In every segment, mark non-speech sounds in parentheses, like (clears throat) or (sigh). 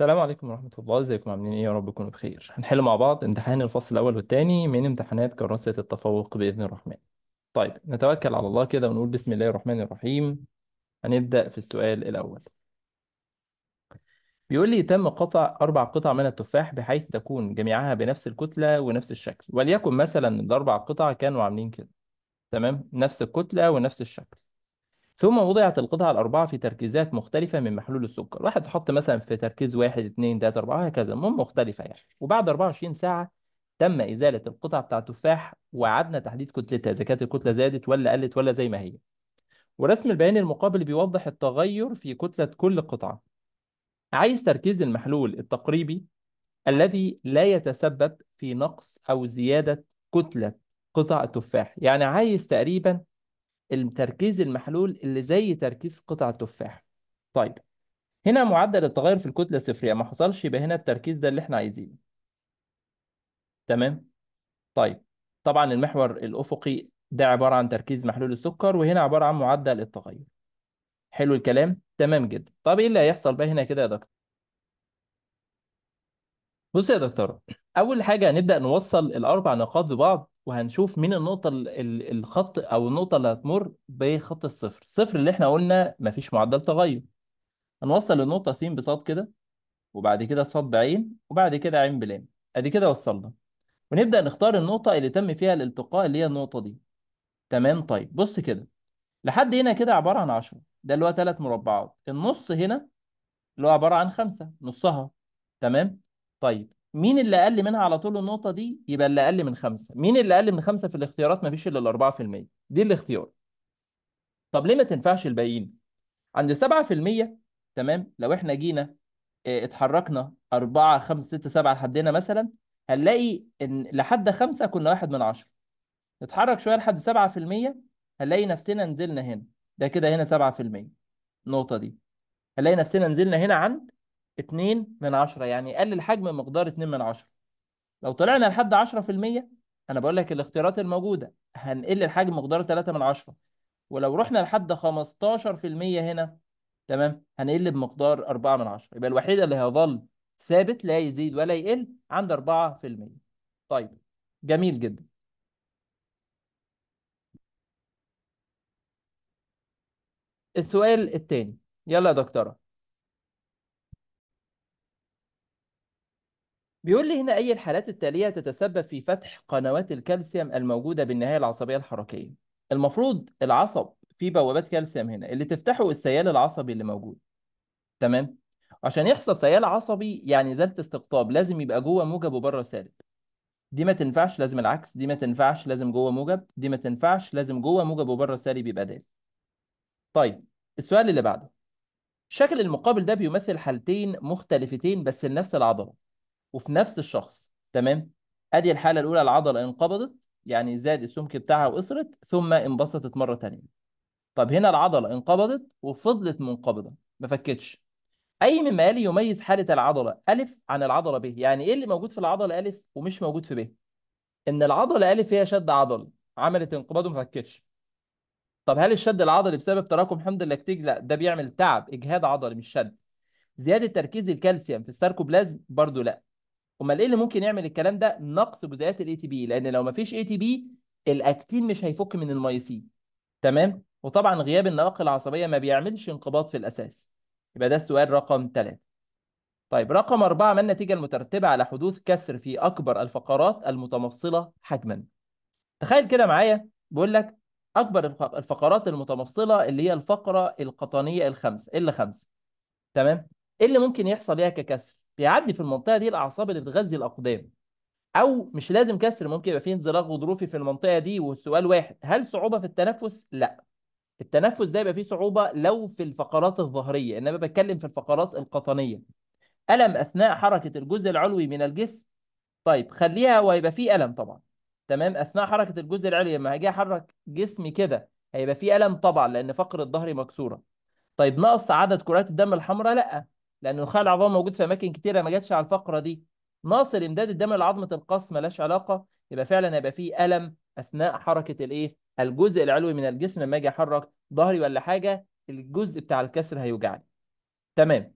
السلام عليكم ورحمة الله ازيكم عاملين ايه يا رب تكونوا بخير هنحل مع بعض امتحان الفصل الأول والثاني من امتحانات كراسة التفوق بإذن الرحمن طيب نتوكل على الله كده ونقول بسم الله الرحمن الرحيم هنبدأ في السؤال الأول بيقول لي تم قطع أربع قطع من التفاح بحيث تكون جميعها بنفس الكتلة ونفس الشكل وليكن مثلا الأربع قطع كانوا عاملين كده تمام نفس الكتلة ونفس الشكل ثم وضعت القطع الأربعة في تركيزات مختلفة من محلول السكر واحد تحط مثلا في تركيز واحد اتنين تلاتة أربعة وهكذا المهم مختلفة يعني وبعد 24 ساعة تم إزالة القطع بتاع التفاح وعدنا تحديد كتلتها إذا كانت الكتلة زادت ولا قلت ولا زي ما هي ورسم البيان المقابل بيوضح التغير في كتلة كل قطعة عايز تركيز المحلول التقريبي الذي لا يتسبب في نقص أو زيادة كتلة قطع التفاح يعني عايز تقريبا التركيز المحلول اللي زي تركيز قطع التفاح طيب هنا معدل التغير في الكتلة الصفريه ما حصلش يبقى هنا التركيز ده اللي احنا عايزينه تمام طيب طبعا المحور الأفقي ده عبارة عن تركيز محلول السكر وهنا عبارة عن معدل التغير حلو الكلام تمام جدا طب ايه اللي هيحصل بقى هنا كده يا دكتور بص يا دكتور اول حاجه هنبدا نوصل الاربع نقاط ببعض وهنشوف مين النقطة الخط أو النقطة اللي هتمر بخط الصفر، الصفر اللي إحنا قلنا مفيش معدل تغير. هنوصل للنقطة س بصاد كده وبعد كده صاد بعين وبعد كده عين بلام. أدي كده وصلنا. ونبدأ نختار النقطة اللي تم فيها الالتقاء اللي هي النقطة دي. تمام طيب بص كده لحد هنا كده عبارة عن 10 ده اللي هو ثلاث مربعات، النص هنا اللي هو عبارة عن خمسة نصها تمام؟ طيب مين اللي اقل منها على طول النقطه دي يبقى اللي اقل من خمسه مين اللي اقل من خمسه في الاختيارات مفيش الا ال 4% دي الاختيار طب ليه ما تنفعش الباقيين عند 7% تمام لو احنا جينا آه، اتحركنا 4 5 6 7 لحد هنا مثلا هنلاقي ان لحد 5 كنا 1 من 10 نتحرك شويه لحد 7% هنلاقي نفسنا نزلنا هنا ده كده هنا 7% النقطه دي هنلاقي نفسنا نزلنا هنا عند 2 من 10 يعني قل الحجم مقدار 2 من 10 لو طلعنا لحد 10% انا بقول لك الاختيارات الموجوده هنقل الحجم مقدار 3 من 10 ولو رحنا لحد 15% هنا تمام هنقل بمقدار 4 من 10 يبقى الوحيده اللي هيظل ثابت لا يزيد ولا يقل عند 4% طيب جميل جدا السؤال الثاني يلا يا دكتوره بيقول لي هنا أي الحالات التالية تتسبب في فتح قنوات الكالسيوم الموجودة بالنهاية العصبية الحركية المفروض العصب في بوابات كالسيوم هنا اللي تفتحه السيال العصبي اللي موجود تمام عشان يحصل سيال عصبي يعني إزالة استقطاب لازم يبقى جوه موجب وبره سالب دي ما تنفعش لازم العكس دي ما تنفعش لازم جوه موجب دي ما تنفعش لازم جوه موجب وبره سالب يبقى دال طيب السؤال اللي بعده شكل المقابل ده بيمثل حالتين مختلفتين بس لنفس العضلة وفي نفس الشخص تمام ادي الحاله الاولى العضله انقبضت يعني زاد السمك بتاعها وقصرت ثم انبسطت مره ثانيه طب هنا العضله انقبضت وفضلت منقبضه ما فكتش اي مما يلي يميز حاله العضله الف عن العضله ب يعني ايه اللي موجود في العضله الف ومش موجود في ب ان العضله الف هي شد عضلي عملت انقباض وما فكتش طب هل الشد العضلي بسبب تراكم حمض اللاكتيك لا ده بيعمل تعب اجهاد عضلي مش شد زياده تركيز الكالسيوم في الساركوبلازم برضو لا امال ايه اللي ممكن يعمل الكلام ده نقص جزيئات الاي تي بي لان لو ما فيش اي تي بي الاكتين مش هيفك من المايسين تمام وطبعا غياب النواقل العصبيه ما بيعملش انقباض في الاساس يبقى ده السؤال رقم 3 طيب رقم 4 ما النتيجه المترتبه على حدوث كسر في اكبر الفقرات المتمصله حجما تخيل كده معايا بقول لك اكبر الفقرات المتمصله اللي هي الفقره القطنيه الخمس ال 5 تمام ايه اللي ممكن يحصل ليها ككسر بيعدي في المنطقه دي الاعصاب اللي بتغذي الاقدام او مش لازم كسر ممكن يبقى فيه انزلاق غضروفي في المنطقه دي والسؤال واحد هل صعوبه في التنفس لا التنفس ده يبقى فيه صعوبه لو في الفقرات الظهريه انما بتكلم في الفقرات القطنيه الم اثناء حركه الجزء العلوي من الجسم طيب خليها وهيبقى فيه الم طبعا تمام اثناء حركه الجزء العلوي لما هاجي احرك جسمي كده هيبقى فيه الم طبعا لان فقره ظهري مكسوره طيب نقص عدد كرات الدم الحمراء لا لان نخاع العظام موجود في اماكن كتيره ما جاتش على الفقره دي ناقص الامداد الدم لعظمه القص ملاش علاقه يبقى فعلا هيبقى فيه الم اثناء حركه الايه الجزء العلوي من الجسم لما اجي احرك ظهري ولا حاجه الجزء بتاع الكسر هيوجعني تمام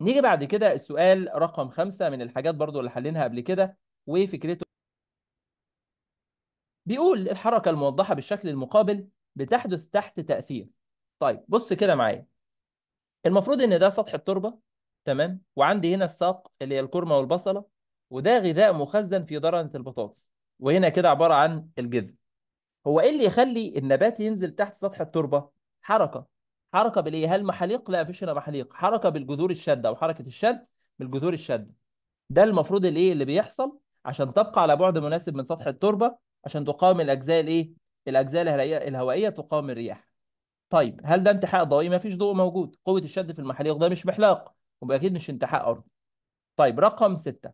نيجي بعد كده السؤال رقم خمسة من الحاجات برضو اللي حلينها قبل كده وفكرته بيقول الحركة الموضحة بالشكل المقابل بتحدث تحت تأثير طيب بص كده معايا المفروض ان ده سطح التربه تمام وعندي هنا الساق اللي هي الكرمه والبصله وده غذاء مخزن في درنه البطاطس وهنا كده عباره عن الجذر هو ايه اللي يخلي النبات ينزل تحت سطح التربه حركه حركه بالايه هل محاليق لا مفيش هنا محاليق حركه بالجذور الشاده او حركه الشد بالجذور الشاده ده المفروض الايه اللي بيحصل عشان تبقى على بعد مناسب من سطح التربه عشان تقاوم الاجزاء الايه الاجزاء الهوائيه تقاوم الرياح طيب هل ده انتحاء ضوئي؟ ما فيش ضوء موجود، قوة الشد في المحليق ده مش محلاق، يبقى أكيد مش انتحاء أرضي. طيب رقم ستة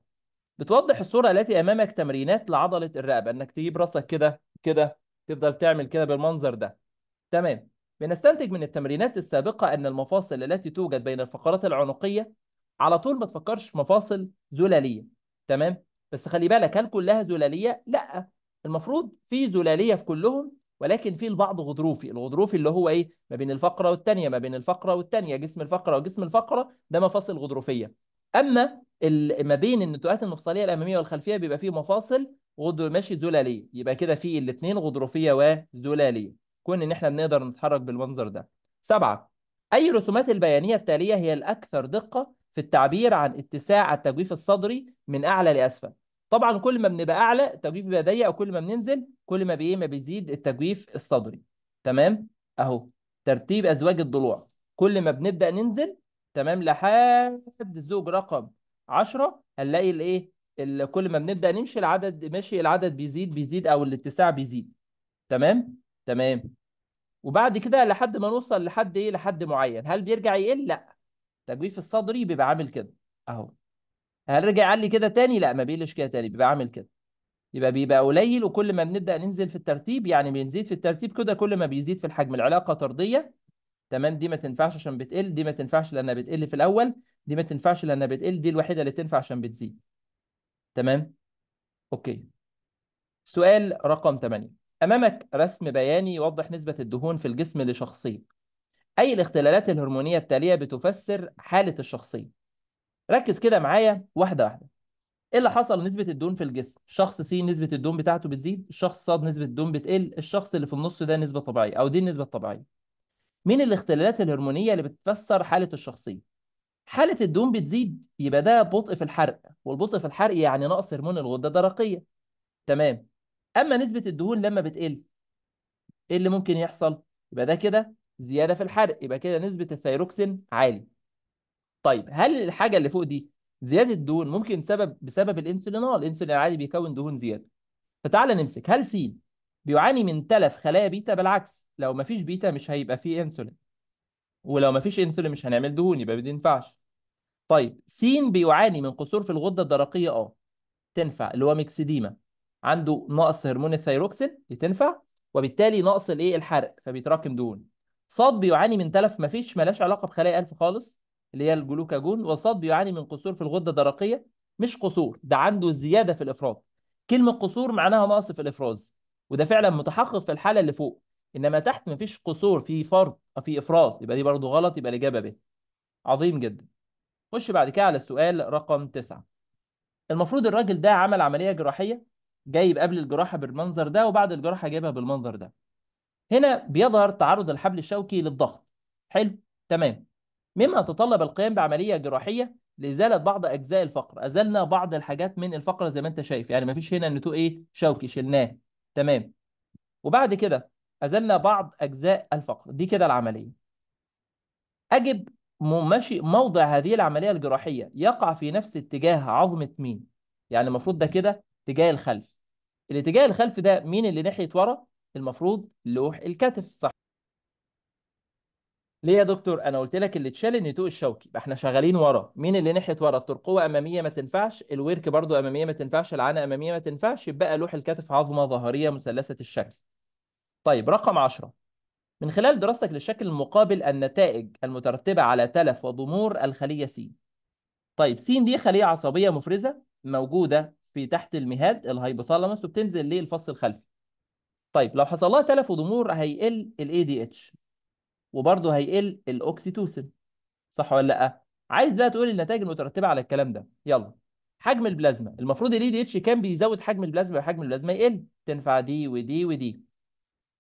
بتوضح الصورة التي أمامك تمرينات لعضلة الرقبة، إنك تجيب راسك كده كده تفضل تعمل كده بالمنظر ده. تمام. بنستنتج من التمرينات السابقة أن المفاصل التي توجد بين الفقرات العنقية على طول ما تفكرش مفاصل زلالية، تمام؟ بس خلي بالك هل كلها زلالية؟ لأ، المفروض في زلالية في كلهم ولكن في البعض غضروفي الغضروفي اللي هو ايه ما بين الفقره والثانيه ما بين الفقره والثانيه جسم الفقره وجسم الفقره ده مفاصل غضروفيه اما ما بين النتوءات المفصليه الاماميه والخلفيه بيبقى فيه مفاصل غضر ماشي زلاليه يبقى كده في الاثنين غضروفيه وزلاليه كون ان احنا بنقدر نتحرك بالمنظر ده سبعة اي رسومات البيانيه التاليه هي الاكثر دقه في التعبير عن اتساع التجويف الصدري من اعلى لاسفل طبعا كل ما بنبقى اعلى التجويف بيبقى ضيق وكل ما بننزل كل ما بايه ما بيزيد التجويف الصدري تمام اهو ترتيب ازواج الضلوع كل ما بنبدا ننزل تمام لحد زوج رقم 10 هنلاقي الايه كل ما بنبدا نمشي العدد ماشي العدد بيزيد بيزيد او الاتساع بيزيد تمام تمام وبعد كده لحد ما نوصل لحد ايه لحد معين هل بيرجع يقل لا التجويف الصدري بيبقى عامل كده اهو هل رجع علي كده تاني لا ما بيقلش كده تاني بيبقى عامل كده يبقى بيبقى قليل وكل ما بنبدا ننزل في الترتيب يعني بنزيد في الترتيب كده كل ما بيزيد في الحجم العلاقه طرديه تمام دي ما تنفعش عشان بتقل دي ما تنفعش لانها بتقل في الاول دي ما تنفعش لانها بتقل دي الوحيده اللي تنفع عشان بتزيد تمام اوكي سؤال رقم 8 امامك رسم بياني يوضح نسبه الدهون في الجسم لشخصيه اي الاختلالات الهرمونيه التاليه بتفسر حاله الشخصيه ركز كده معايا واحده واحده ايه اللي حصل نسبه الدهون في الجسم شخص سي نسبه الدهون بتاعته بتزيد الشخص صاد نسبه الدهون بتقل الشخص اللي في النص ده نسبه طبيعيه او دي النسبه الطبيعيه مين الاختلالات الهرمونيه اللي بتفسر حاله الشخصيه حالة الدهون بتزيد يبقى ده بطء في الحرق والبطء في الحرق يعني نقص هرمون الغدة الدرقية تمام أما نسبة الدهون لما بتقل إيه اللي ممكن يحصل؟ يبقى ده كده زيادة في الحرق يبقى كده نسبة الثيروكسين عالي طيب هل الحاجه اللي فوق دي زياده الدهون ممكن سبب بسبب اه الانسولين العادي بيكون دهون زياده فتعال نمسك هل سين بيعاني من تلف خلايا بيتا بالعكس لو ما فيش بيتا مش هيبقى فيه انسولين ولو ما فيش انسولين مش هنعمل دهون يبقى ما ينفعش طيب سين بيعاني من قصور في الغده الدرقيه اه تنفع اللي هو ميكسيديما عنده نقص هرمون الثيروكسين دي تنفع وبالتالي نقص الايه الحرق فبيتراكم دهون صاد بيعاني من تلف مفيش ملاش علاقه بخلايا الف خالص اللي هي الجلوكاجون والصاد بيعاني من قصور في الغده الدرقيه مش قصور ده عنده زياده في الافراز كلمه قصور معناها نقص في الافراز وده فعلا متحقق في الحاله اللي فوق انما تحت مفيش قصور في فرط في افراط يبقى دي برضه غلط يبقى الاجابه ب عظيم جدا خش بعد كده على السؤال رقم تسعة المفروض الراجل ده عمل عمليه جراحيه جايب قبل الجراحه بالمنظر ده وبعد الجراحه جايبها بالمنظر ده هنا بيظهر تعرض الحبل الشوكي للضغط حلو تمام مما تطلب القيام بعملية جراحية لإزالة بعض أجزاء الفقر أزلنا بعض الحاجات من الفقرة زي ما أنت شايف يعني ما فيش هنا النتوء إيه شوكي شلناه تمام وبعد كده أزلنا بعض أجزاء الفقر دي كده العملية أجب ماشي موضع هذه العملية الجراحية يقع في نفس اتجاه عظمة مين يعني المفروض ده كده اتجاه الخلف الاتجاه الخلف ده مين اللي ناحية ورا المفروض لوح الكتف صح ليه يا دكتور انا قلت لك اللي اتشال النتوء الشوكي يبقى احنا شغالين ورا مين اللي ناحيه ورا الترقوه اماميه ما تنفعش الورك برضو اماميه ما تنفعش العنه اماميه ما تنفعش يبقى لوح الكتف عظمه ظهريه مثلثه الشكل طيب رقم 10 من خلال دراستك للشكل المقابل النتائج المترتبه على تلف وضمور الخليه س طيب س دي خليه عصبيه مفرزه موجوده في تحت المهاد الهايبوثالاموس وبتنزل للفص الخلفي طيب لو حصل لها تلف وضمور هيقل دي ADH وبرضه هيقل الاوكسيتوسين صح ولا لا عايز بقى تقول النتائج المترتبه على الكلام ده يلا حجم البلازما المفروض الاي دي e اتش كان بيزود حجم البلازما وحجم البلازما يقل تنفع دي ودي ودي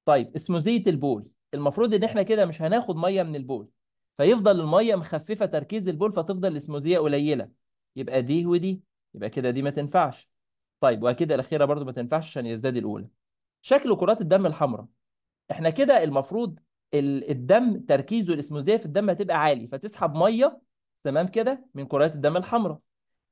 طيب اسموزيه البول المفروض ان احنا كده مش هناخد ميه من البول فيفضل الميه مخففه تركيز البول فتفضل الاسموزيه قليله يبقى دي ودي يبقى كده دي ما تنفعش طيب وكده الاخيره برضو ما تنفعش عشان يزداد الاولى شكل كرات الدم الحمراء احنا كده المفروض الدم تركيزه الاسموزيه في الدم هتبقى عالي فتسحب ميه تمام كده من كريات الدم الحمراء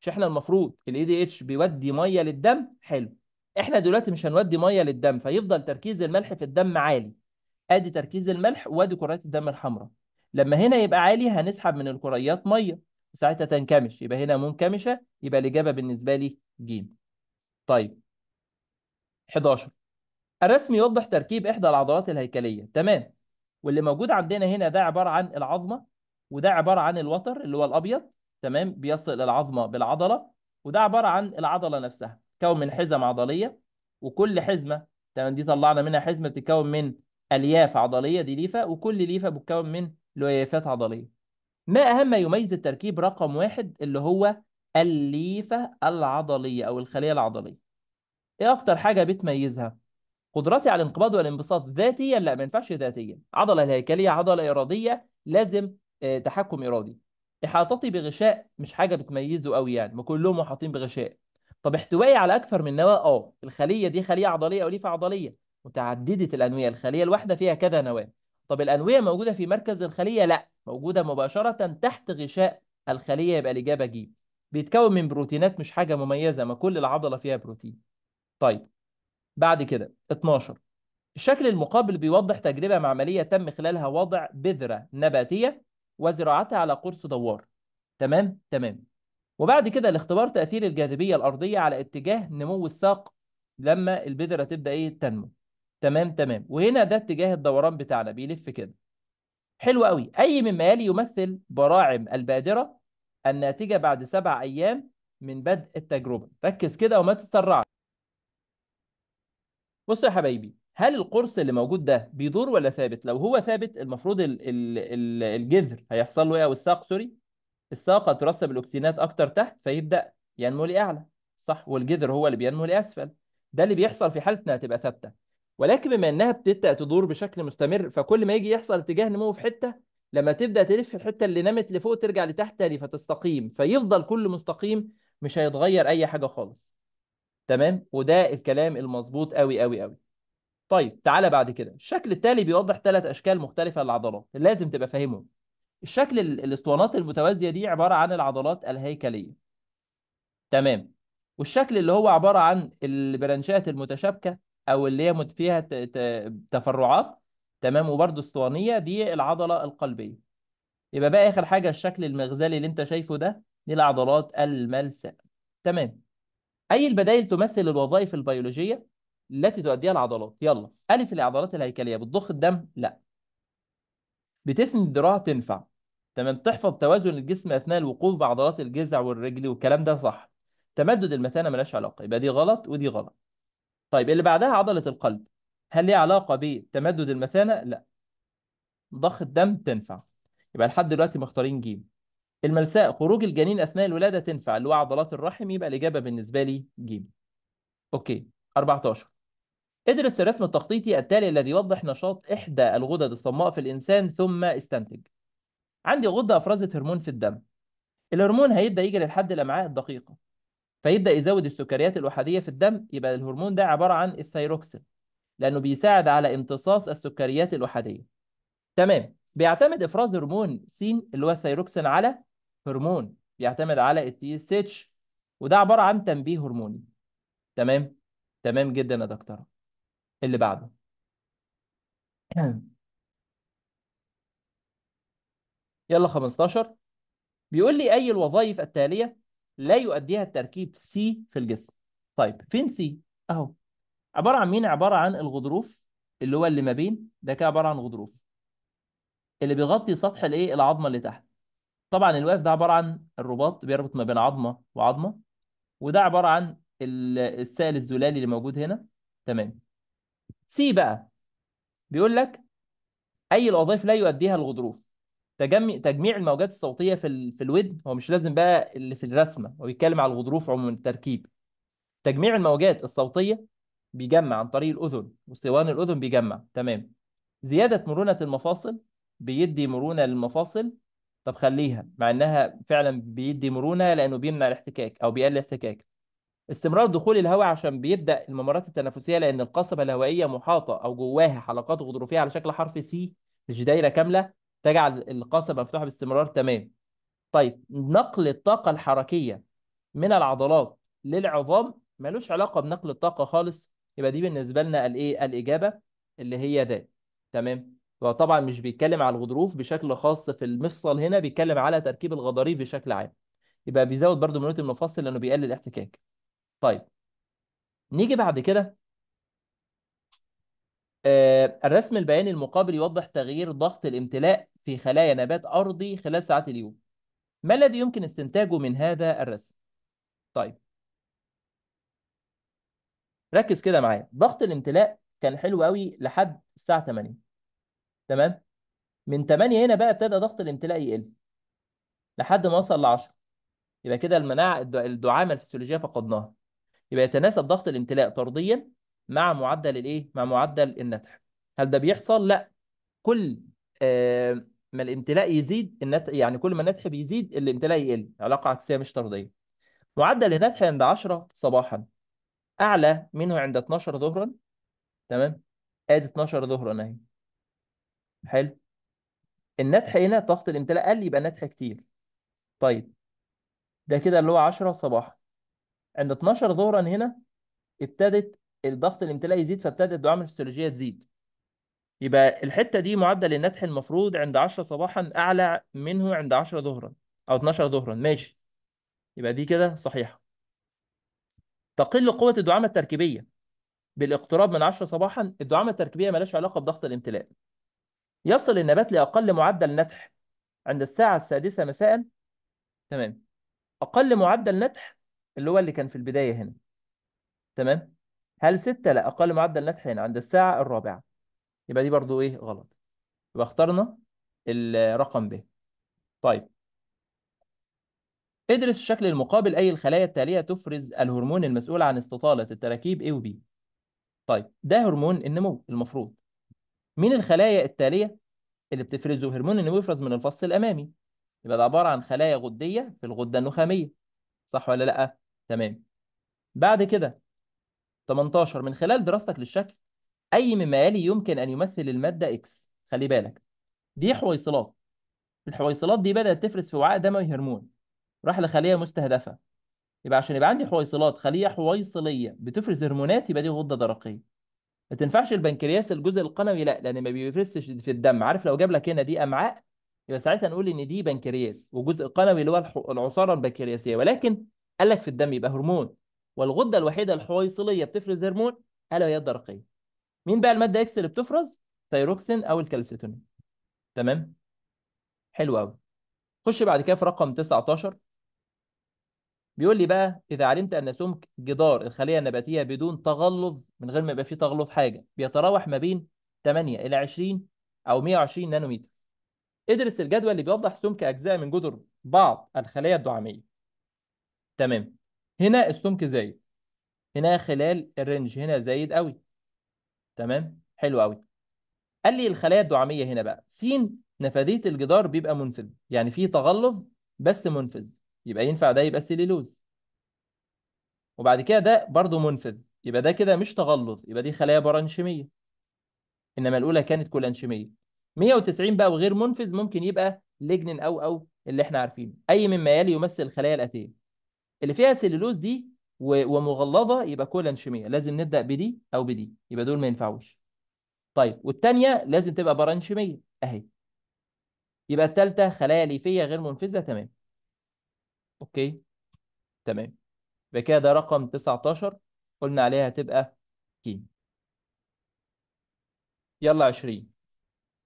مش احنا المفروض الاي دي اتش بيودي ميه للدم حلو احنا دلوقتي مش هنودي ميه للدم فيفضل تركيز الملح في الدم عالي ادي تركيز الملح وادي كريات الدم الحمراء لما هنا يبقى عالي هنسحب من الكريات ميه ساعتها تنكمش يبقى هنا منكمشه يبقى الاجابه بالنسبه لي ج طيب 11 الرسم يوضح تركيب احدى العضلات الهيكليه تمام واللي موجود عندنا هنا ده عباره عن العظمه وده عباره عن الوتر اللي هو الابيض تمام بيصل العظمه بالعضله وده عباره عن العضله نفسها تكون من حزم عضليه وكل حزمه تمام دي طلعنا منها حزمه بتتكون من الياف عضليه دي ليفه وكل ليفه بتتكون من لويفات عضليه ما اهم ما يميز التركيب رقم واحد اللي هو الليفه العضليه او الخليه العضليه ايه اكتر حاجه بتميزها قدرتي على الانقباض والانبساط ذاتيا لا ما ينفعش ذاتيا عضله الهيكليه عضله اراديه لازم آه، تحكم ارادي احاطتي بغشاء مش حاجه بتميزه قوي يعني ما كلهم محاطين بغشاء طب احتوائي على اكثر من نواه اه الخليه دي خليه عضليه او ليفه عضليه متعدده الانويه الخليه الواحده فيها كذا نواه طب الانويه موجوده في مركز الخليه لا موجوده مباشره تحت غشاء الخليه يبقى الاجابه ج بيتكون من بروتينات مش حاجه مميزه ما كل العضله فيها بروتين طيب بعد كده 12 الشكل المقابل بيوضح تجربة معملية تم خلالها وضع بذرة نباتية وزراعتها على قرص دوار تمام تمام وبعد كده الاختبار تأثير الجاذبية الأرضية على اتجاه نمو الساق لما البذرة تبدأ إيه تنمو تمام تمام وهنا ده اتجاه الدوران بتاعنا بيلف كده حلو قوي أي مما يلي يمثل براعم البادرة الناتجة بعد سبع أيام من بدء التجربة ركز كده وما تتسرعش بصوا يا حبايبي هل القرص اللي موجود ده بيدور ولا ثابت؟ لو هو ثابت المفروض الـ الـ الـ الجذر هيحصل له ايه او الساق سوري الساق هترسب الاكسينات اكتر تحت فيبدا ينمو لاعلى صح والجذر هو اللي بينمو لاسفل ده اللي بيحصل في حاله انها تبقى ثابته ولكن بما انها بتبدا تدور بشكل مستمر فكل ما يجي يحصل اتجاه نمو في حته لما تبدا تلف الحته اللي نامت لفوق ترجع لتحت تاني فتستقيم فيفضل كل مستقيم مش هيتغير اي حاجه خالص تمام وده الكلام المظبوط قوي قوي قوي طيب تعالى بعد كده الشكل التالي بيوضح ثلاث اشكال مختلفه للعضلات لازم تبقى فاهمهم الشكل الاسطوانات المتوازيه دي عباره عن العضلات الهيكليه تمام والشكل اللي هو عباره عن البرانشات المتشابكه او اللي هي فيها تفرعات تمام وبرده اسطوانيه دي العضله القلبيه يبقى بقى اخر حاجه الشكل المغزلي اللي انت شايفه ده دي العضلات الملساء تمام أي البدائل تمثل الوظائف البيولوجية التي تؤديها العضلات يلا ألف العضلات الهيكلية بتضخ الدم لا بتثني الذراع تنفع تمام تحفظ توازن الجسم أثناء الوقوف بعضلات الجذع والرجل والكلام ده صح تمدد المثانة ملهاش علاقة يبقى دي غلط ودي غلط طيب اللي بعدها عضلة القلب هل ليها علاقة بتمدد المثانة؟ لا ضخ الدم تنفع يبقى لحد دلوقتي مختارين ج الملساء خروج الجنين اثناء الولاده تنفع اللي هو عضلات الرحم يبقى الاجابه بالنسبه لي ج. اوكي 14 ادرس الرسم التخطيطي التالي الذي يوضح نشاط احدى الغدد الصماء في الانسان ثم استنتج. عندي غده افرزت هرمون في الدم. الهرمون هيبدا يجي للحد الامعاء الدقيقه. فيبدا يزود السكريات الاحاديه في الدم يبقى الهرمون ده عباره عن الثيروكسين لانه بيساعد على امتصاص السكريات الاحاديه. تمام بيعتمد افراز هرمون سين اللي هو الثيروكسين على هرمون بيعتمد على التي اس اتش وده عباره عن تنبيه هرموني تمام تمام جدا يا دكتوره اللي بعده (clears throat) يلا 15 بيقول لي اي الوظائف التاليه لا يؤديها التركيب سي في الجسم طيب فين سي اهو عباره عن مين عباره عن الغضروف اللي هو اللي ما بين ده كده عباره عن غضروف اللي بيغطي سطح الايه العظمه اللي تحت طبعا الواف ده عباره عن الرباط بيربط ما بين عظمه وعظمه وده عباره عن السائل الزلالي اللي موجود هنا تمام سي بقى بيقول لك اي الوظائف لا يؤديها الغضروف تجمع تجميع الموجات الصوتيه في ال... في الودن هو مش لازم بقى اللي في الرسمه هو بيتكلم على الغضروف عموما التركيب تجميع الموجات الصوتيه بيجمع عن طريق الاذن وصوان الاذن بيجمع تمام زياده مرونه المفاصل بيدي مرونه للمفاصل طب خليها مع انها فعلا بيدي مرونه لانه بيمنع الاحتكاك او بيقلل الاحتكاك استمرار دخول الهواء عشان بيبدا الممرات التنافسيه لان القصبه الهوائيه محاطه او جواها حلقات غضروفيه على شكل حرف سي مش دايره كامله تجعل القصبه مفتوحه باستمرار تمام طيب نقل الطاقه الحركيه من العضلات للعظام ملوش علاقه بنقل الطاقه خالص يبقى دي بالنسبه لنا الايه الاجابه اللي هي ده تمام طبعا مش بيتكلم على الغضروف بشكل خاص في المفصل هنا بيتكلم على تركيب الغضاريف بشكل عام يبقى بيزود برضو مرونة المفصل لانه بيقلل الاحتكاك طيب نيجي بعد كده آه الرسم البياني المقابل يوضح تغيير ضغط الامتلاء في خلايا نبات ارضي خلال ساعات اليوم ما الذي يمكن استنتاجه من هذا الرسم طيب ركز كده معايا ضغط الامتلاء كان حلو قوي لحد الساعه 8 تمام من 8 هنا بقى ابتدى ضغط الامتلاء يقل لحد ما وصل ل 10 يبقى كده المناعه الدعامه الفسيولوجيه فقدناها يبقى يتناسب ضغط الامتلاء طرديا مع معدل الايه مع معدل النتح هل ده بيحصل لا كل آه ما الامتلاء يزيد النت... يعني كل ما النتح بيزيد الامتلاء يقل علاقه عكسيه مش طرديه معدل النتح عند 10 صباحا اعلى منه عند 12 ظهرا تمام ادي 12 ظهرا اهي حلو الندح هنا ضغط الامتلاء قل يبقى الندح كتير طيب ده كده اللي هو 10 صباحا عند 12 ظهرا هنا ابتدت الضغط الامتلاء يزيد فابتدت الدعامه الهيستولوجيه تزيد يبقى الحته دي معدل الندح المفروض عند 10 صباحا اعلى منه عند 10 ظهرا او 12 ظهرا ماشي يبقى دي كده صحيحه تقل قوه الدعامه التركيبيه بالاقتراب من 10 صباحا الدعامه التركيبيه مالهاش علاقه بضغط الامتلاء يصل النبات لأقل معدل نتح عند الساعة السادسة مساء تمام أقل معدل نتح اللي هو اللي كان في البداية هنا تمام هل ستة لا أقل معدل نتح هنا عند الساعة الرابعة يبقى دي برضو إيه غلط يبقى اخترنا الرقم ب طيب ادرس الشكل المقابل أي الخلايا التالية تفرز الهرمون المسؤول عن استطالة التراكيب A و B طيب ده هرمون النمو المفروض مين الخلايا التاليه اللي بتفرزه هرمون النمو يفرز من الفص الامامي يبقى ده عباره عن خلايا غديه في الغده النخاميه صح ولا لا تمام بعد كده 18 من خلال دراستك للشكل اي مما يلي يمكن ان يمثل الماده اكس خلي بالك دي حويصلات الحويصلات دي بدات تفرز في وعاء دموي هرمون راح لخليه مستهدفه يبقى عشان يبقى عندي حويصلات خليه حويصليه بتفرز هرمونات يبقى دي غده درقيه ما تنفعش البنكرياس الجزء القنوي لا لان ما بيفرزش في الدم عارف لو جاب لك هنا دي امعاء يبقى ساعتها نقول ان دي بنكرياس وجزء قنوي اللي هو العصاره البنكرياسيه ولكن قال لك في الدم يبقى هرمون والغده الوحيده الحويصليه بتفرز هرمون الا وهي الدرقيه مين بقى الماده اكس اللي بتفرز ثيروكسين او الكالسيتونين تمام حلو قوي خش بعد كده في رقم 19 بيقول لي بقى اذا علمت ان سمك جدار الخليه النباتيه بدون تغلظ من غير ما يبقى فيه تغلظ حاجه بيتراوح ما بين 8 الى 20 او 120 نانومتر ادرس الجدول اللي بيوضح سمك اجزاء من جدر بعض الخلايا الدعاميه تمام هنا السمك زايد هنا خلال الرنج هنا زايد قوي تمام حلو قوي قال لي الخلايا الدعاميه هنا بقى س نفاذيه الجدار بيبقى منفذ يعني فيه تغلظ بس منفذ يبقى ينفع ده يبقى سيليلوز وبعد كده ده برضه منفذ يبقى ده كده مش تغلظ يبقى دي خلايا برانشيميه انما الاولى كانت كولانشيميه 190 بقى وغير منفذ ممكن يبقى لجنن او او اللي احنا عارفينه اي مما يلي يمثل الخلايا الاتيه اللي فيها سيلولوز دي ومغلظه يبقى كولانشيميه لازم نبدا بدي او بدي يبقى دول ما ينفعوش طيب والثانيه لازم تبقى برانشيميه اهي يبقى الثالثه خلايا ليفيه غير منفذه تمام اوكي تمام يبقى كده ده رقم 19 قلنا عليها هتبقى ك يلا 20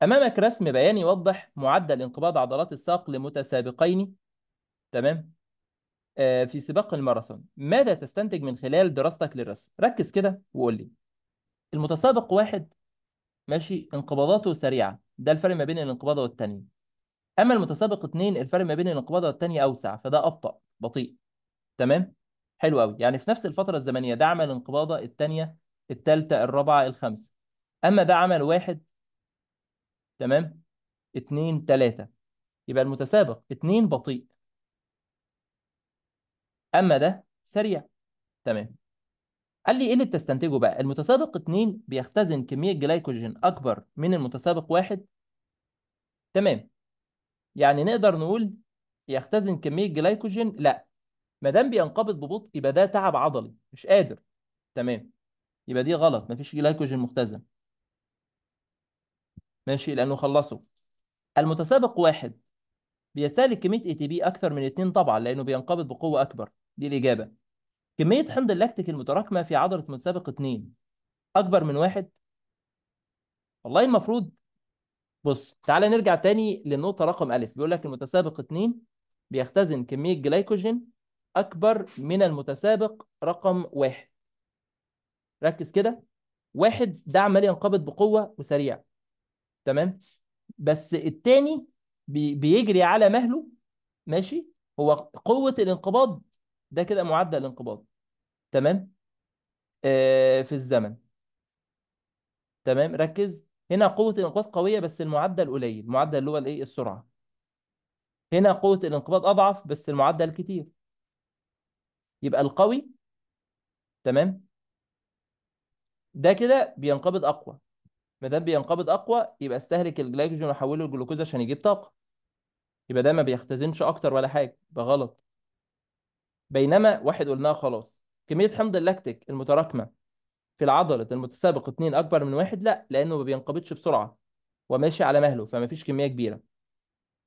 امامك رسم بياني يوضح معدل انقباض عضلات الساق لمتسابقين تمام آه في سباق الماراثون ماذا تستنتج من خلال دراستك للرسم ركز كده وقول لي المتسابق واحد ماشي انقباضاته سريعه ده الفرق ما بين الانقباض والتانيه اما المتسابق اثنين الفرق ما بين الانقباضه والثانيه اوسع فده ابطا بطيء تمام حلو قوي يعني في نفس الفتره الزمنيه ده عمل انقباضه الثانيه الثالثه الرابعه الخامسه اما ده عمل واحد تمام اتنين تلاته يبقى المتسابق اثنين بطيء اما ده سريع تمام قال لي ايه اللي بتستنتجه بقى المتسابق اثنين بيختزن كميه جلايكوجين اكبر من المتسابق واحد تمام يعني نقدر نقول يختزن كميه جلايكوجين لا ما دام بينقبض ببطء يبقى ده تعب عضلي مش قادر تمام يبقى دي غلط مفيش جلايكوجين مختزن ماشي لانه خلصوا المتسابق واحد بيستهلك كميه اي تي بي اكثر من اتنين طبعا لانه بينقبض بقوه اكبر دي الاجابه كميه حمض اللاكتيك المتراكمه في عضله متسابق اتنين اكبر من واحد والله المفروض بص تعالى نرجع تاني للنقطة رقم ألف بيقول لك المتسابق اتنين بيختزن كمية جلايكوجين أكبر من المتسابق رقم واحد ركز كده واحد ده عمال ينقبض بقوة وسريع تمام بس التاني بي بيجري على مهله ماشي هو قوة الانقباض ده كده معدل الانقباض تمام آه في الزمن تمام ركز هنا قوة الانقباض قوية بس المعدل قليل المعدل اللي هو الايه السرعة هنا قوة الانقباض أضعف بس المعدل كتير يبقى القوي تمام ده كده بينقبض أقوى ما دام بينقبض أقوى يبقى استهلك الجلايكوجين وحوله لجلوكوز عشان يجيب طاقة يبقى ده ما بيختزنش أكتر ولا حاجة يبقى غلط بينما واحد قلناه خلاص كمية حمض اللاكتيك المتراكمة في العضلة المتسابق اتنين أكبر من واحد؟ لا لأنه ما بينقبضش بسرعة وماشي على مهله فما فيش كمية كبيرة.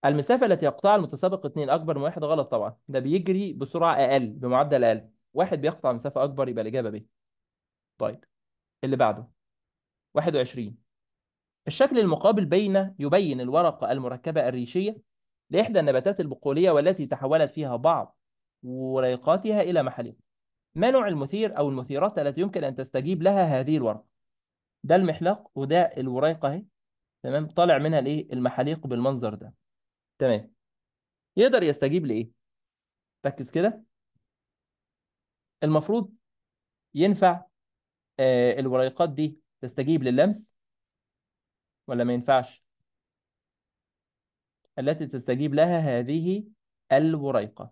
المسافة التي يقطعها المتسابق اتنين أكبر من واحد غلط طبعا ده بيجري بسرعة أقل بمعدل أقل واحد بيقطع مسافة أكبر يبقى الإجابة ب. طيب اللي بعده 21 الشكل المقابل بين يبين الورقة المركبة الريشية لإحدى النباتات البقولية والتي تحولت فيها بعض وريقاتها إلى محاليق ما نوع المثير أو المثيرات التي يمكن أن تستجيب لها هذه الورقة ده المحلاق وده الوريقة أهي تمام طالع منها الإيه المحاليق بالمنظر ده تمام يقدر يستجيب لإيه ركز كده المفروض ينفع آه، الوريقات دي تستجيب للمس ولا ما ينفعش التي تستجيب لها هذه الوريقة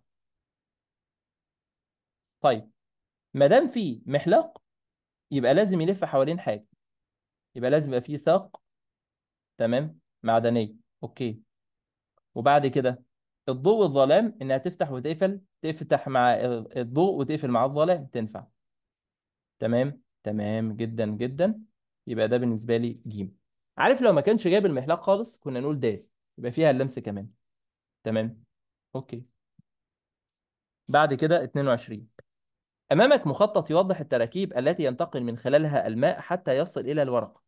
طيب ما دام في محلاق يبقى لازم يلف حوالين حاجه يبقى لازم يبقى فيه ساق تمام معدنيه اوكي وبعد كده الضوء والظلام انها تفتح وتقفل تفتح مع الضوء وتقفل مع الظلام تنفع تمام تمام جدا جدا يبقى ده بالنسبه لي ج عارف لو ما كانش جايب المحلاق خالص كنا نقول د يبقى فيها اللمس كمان تمام اوكي بعد كده 22 أمامك مخطط يوضح التراكيب التي ينتقل من خلالها الماء حتى يصل إلى الورقة.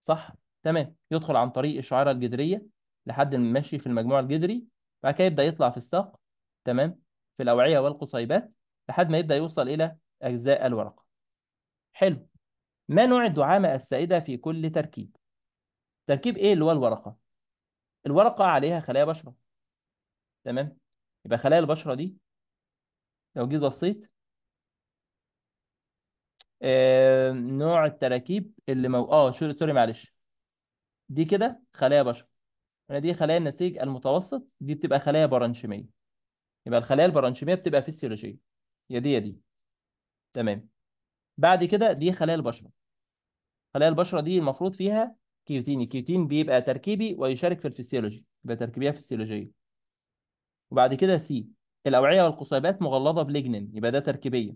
صح؟ تمام، يدخل عن طريق الشعيرة الجذرية لحد ما يمشي في المجموع الجذري، بعد كده يبدأ يطلع في الساق، تمام؟ في الأوعية والقصيبات لحد ما يبدأ يوصل إلى أجزاء الورقة. حلو. ما نوع الدعامة السائدة في كل تركيب؟ تركيب إيه اللي هو الورقة؟ الورقة عليها خلايا بشرة. تمام؟ يبقى خلايا البشرة دي لو جيت بصيت آه، نوع التراكيب اللي مو... اه شو- سوري معلش دي كده خلايا بشر هنا يعني دي خلايا النسيج المتوسط دي بتبقى خلايا برانشيميه يبقى الخلايا البرانشيميه بتبقى فسيولوجية يا دي يا دي تمام بعد كده دي خلايا البشرة خلايا البشرة دي المفروض فيها كيوتين الكيوتين بيبقى تركيبي ويشارك في الفسيولوجي يبقى تركيبية فسيولوجية وبعد كده سي الأوعية والقصيبات مغلظة بليجنين يبقى ده تركيبية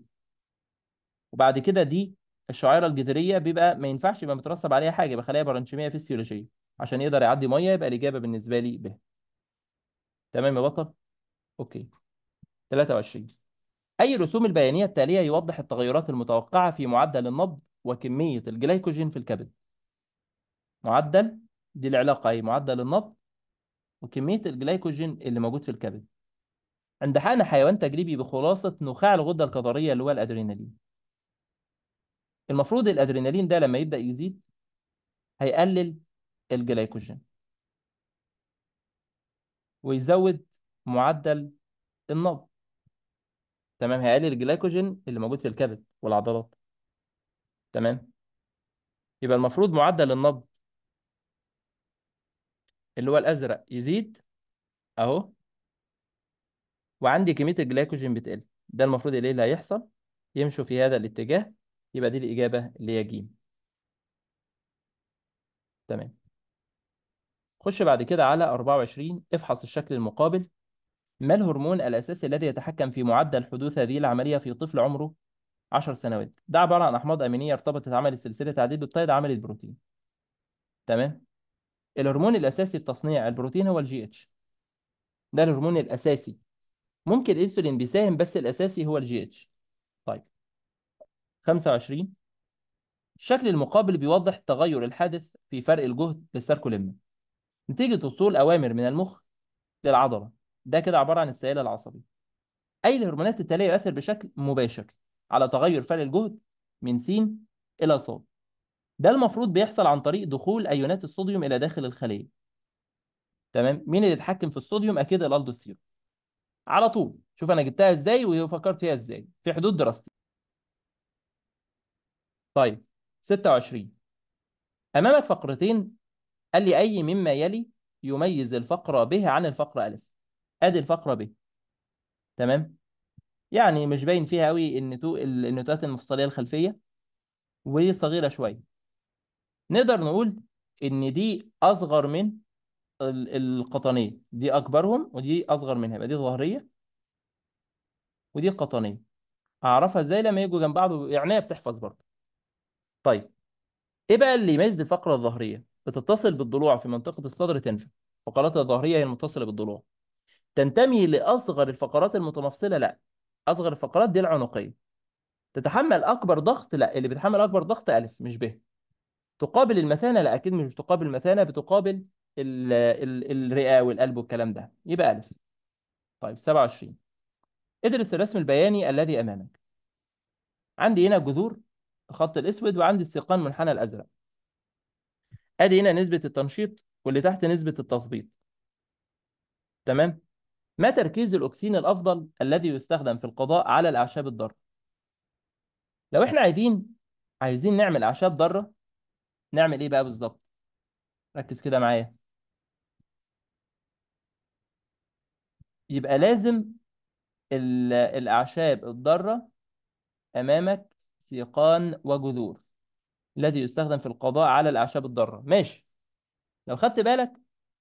وبعد كده دي الشعيرة الجذرية بيبقى ما ينفعش يبقى مترسب عليها حاجة يبقى خلايا برانشيمية فيسيولوجيه عشان يقدر يعدي مية يبقى الإجابة بالنسبة لي ب تمام يا بطل أوكي 23 أي الرسوم البيانية التالية يوضح التغيرات المتوقعة في معدل النبض وكمية الجليكوجين في الكبد معدل دي العلاقة أي معدل النبض وكمية الجليكوجين اللي موجود في الكبد عند حقن حيوان تجريبي بخلاصة نخاع الغدة الكظرية اللي هو الأدرينالين المفروض الأدرينالين ده لما يبدأ يزيد هيقلل الجلايكوجين ويزود معدل النبض تمام هيقلل الجلايكوجين اللي موجود في الكبد والعضلات تمام يبقى المفروض معدل النبض اللي هو الأزرق يزيد أهو وعندي كميه الجلايكوجين بتقل ده المفروض ايه اللي هيحصل يمشوا في هذا الاتجاه يبقى دي الاجابه اللي هي ج تمام خش بعد كده على 24 افحص الشكل المقابل ما الهرمون الاساسي الذي يتحكم في معدل حدوث هذه العمليه في طفل عمره 10 سنوات ده عباره عن احماض امينيه ارتبطت عملت سلسله تعديل بالطيد عملت بروتين تمام الهرمون الاساسي في تصنيع البروتين هو الجي اتش ده الهرمون الاساسي ممكن الانسولين بيساهم بس الاساسي هو الجي اتش طيب 25 الشكل المقابل بيوضح التغير الحادث في فرق الجهد للساركوليما نتيجة وصول أوامر من المخ للعضلة ده كده عبارة عن السائل العصبي أي الهرمونات التالية يؤثر بشكل مباشر على تغير فرق الجهد من س إلى ص ده المفروض بيحصل عن طريق دخول أيونات الصوديوم إلى داخل الخلية تمام مين اللي يتحكم في الصوديوم أكيد الألدوستيرون على طول شوف انا جبتها ازاي وفكرت فيها ازاي في حدود دراستي طيب 26 امامك فقرتين قال لي اي مما يلي يميز الفقره ب عن الفقره الف ادي الفقره ب تمام يعني مش باين فيها قوي النتو... النوتات المفصليه الخلفيه وصغيره شويه نقدر نقول ان دي اصغر من القطنيه دي اكبرهم ودي اصغر منها يبقى دي ظهريه ودي قطنيه اعرفها ازاي لما يجوا جنب بعض يعني بتحفظ برضه طيب ايه بقى اللي يميز الفقره الظهريه بتتصل بالضلوع في منطقه الصدر تنفع فقرات الظهريه هي المتصله بالضلوع تنتمي لاصغر الفقرات المتمفصله لا اصغر الفقرات دي العنقيه تتحمل اكبر ضغط لا اللي بيتحمل اكبر ضغط الف مش ب تقابل المثانه لا اكيد مش بتقابل المثانه بتقابل ال ال الرئه والقلب والكلام ده يبقى الف طيب 27 ادرس الرسم البياني الذي امامك عندي هنا جذور الخط الاسود وعندي السيقان منحنى الازرق ادي هنا نسبه التنشيط واللي تحت نسبه التثبيط تمام ما تركيز الاكسين الافضل الذي يستخدم في القضاء على الاعشاب الضاره لو احنا عايزين عايزين نعمل اعشاب ضاره نعمل ايه بقى بالظبط ركز كده معايا يبقى لازم الأعشاب الضارة أمامك سيقان وجذور الذي يستخدم في القضاء على الأعشاب الضارة ماشي لو خدت بالك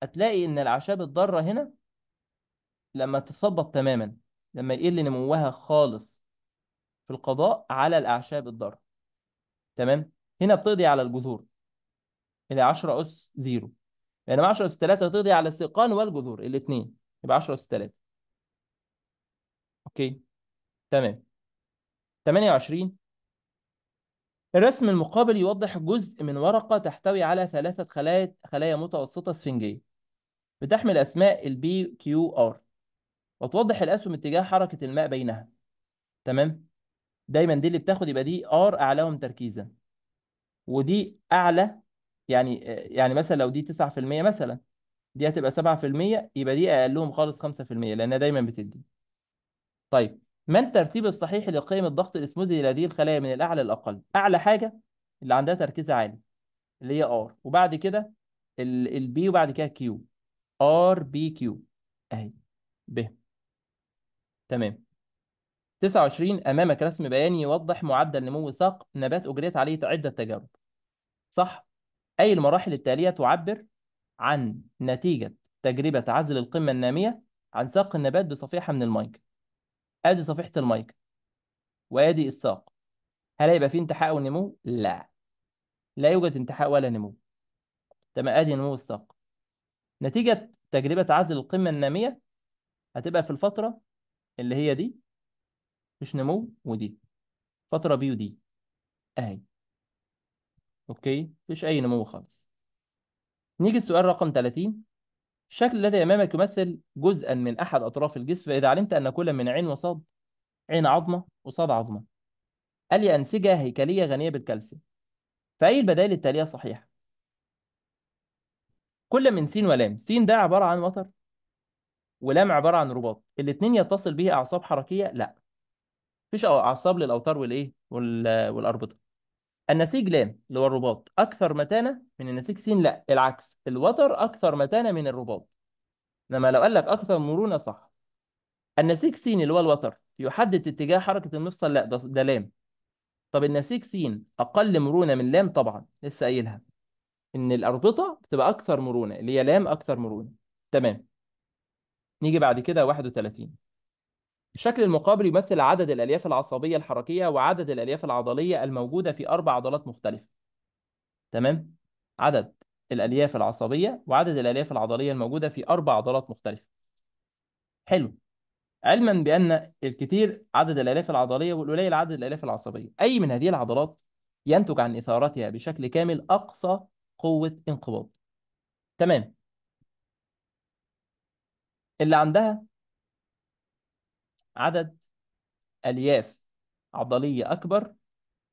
هتلاقي إن الأعشاب الضارة هنا لما تثبط تماما لما يقل نموها خالص في القضاء على الأعشاب الضارة تمام هنا بتقضي على الجذور اللي 10 أس 0 يعني 10 أس 3 تقضي على السيقان والجذور الاثنين يبقى 10 اس 3 اوكي تمام 28 الرسم المقابل يوضح جزء من ورقة تحتوي على ثلاثة خلايا خلايا متوسطة سفنجية بتحمل أسماء البي كيو آر وتوضح الأسهم اتجاه حركة الماء بينها تمام دايما دي اللي بتاخد يبقى دي آر أعلاهم تركيزا ودي أعلى يعني يعني مثلا لو دي 9% مثلا دي هتبقى 7% يبقى دي اقلهم خالص 5% لانها دايما بتدي طيب ما الترتيب الصحيح لقيم الضغط الاسمودي لهذه الخلايا من الاعلى للاقل اعلى حاجه اللي عندها تركيز عالي اللي هي ار وبعد كده البي وبعد كده كيو ار بي كيو اهي ب تمام 29 امامك رسم بياني يوضح معدل نمو ساق نبات اجريت عليه عده تجارب صح اي المراحل التاليه تعبر عن نتيجة تجربة عزل القمة النامية عن ساق النبات بصفيحة من المايك ادي صفيحة المايك وادي الساق هل هيبقى فيه انتحاء ونمو؟ لا لا يوجد انتحاء ولا نمو تمام ادي نمو الساق نتيجة تجربة عزل القمة النامية هتبقى في الفترة اللي هي دي مش نمو ودي فترة بي ودي اهي اوكي مفيش اي نمو خالص نيجي لسؤال رقم 30 الشكل الذي أمامك يمثل جزءا من أحد أطراف الجسم فإذا علمت أن كل من عين وصاد عين عظمة وصاد عظمة ألي أنسجة هيكلية غنية بالكالسيوم فأي البدائل التالية صحيحة كل من سين ولام سين ده عبارة عن وتر ولام عبارة عن رباط الاتنين يتصل به أعصاب حركية لا مفيش أعصاب للأوتار والإيه والأربطة النسيج لام اللي هو الرباط أكثر متانة من ان 16 لا العكس الوتر اكثر متانه من الرباط انما لو قال لك اكثر مرونه صح ان 16 اللي هو الوتر يحدد اتجاه حركه المفصل لا ده, ده لام طب ان 16 اقل مرونه من لام طبعا لسه قايلها ان الاربطه بتبقى اكثر مرونه اللي هي لام اكثر مرونه تمام نيجي بعد كده 31 الشكل المقابل يمثل عدد الالياف العصبيه الحركيه وعدد الالياف العضليه الموجوده في اربع عضلات مختلفه تمام عدد الالياف العصبيه وعدد الالياف العضليه الموجوده في اربع عضلات مختلفه حلو علما بان الكثير عدد الالياف العضليه والقليل عدد الالياف العصبيه اي من هذه العضلات ينتج عن اثارتها بشكل كامل اقصى قوه انقباض تمام اللي عندها عدد الياف عضليه اكبر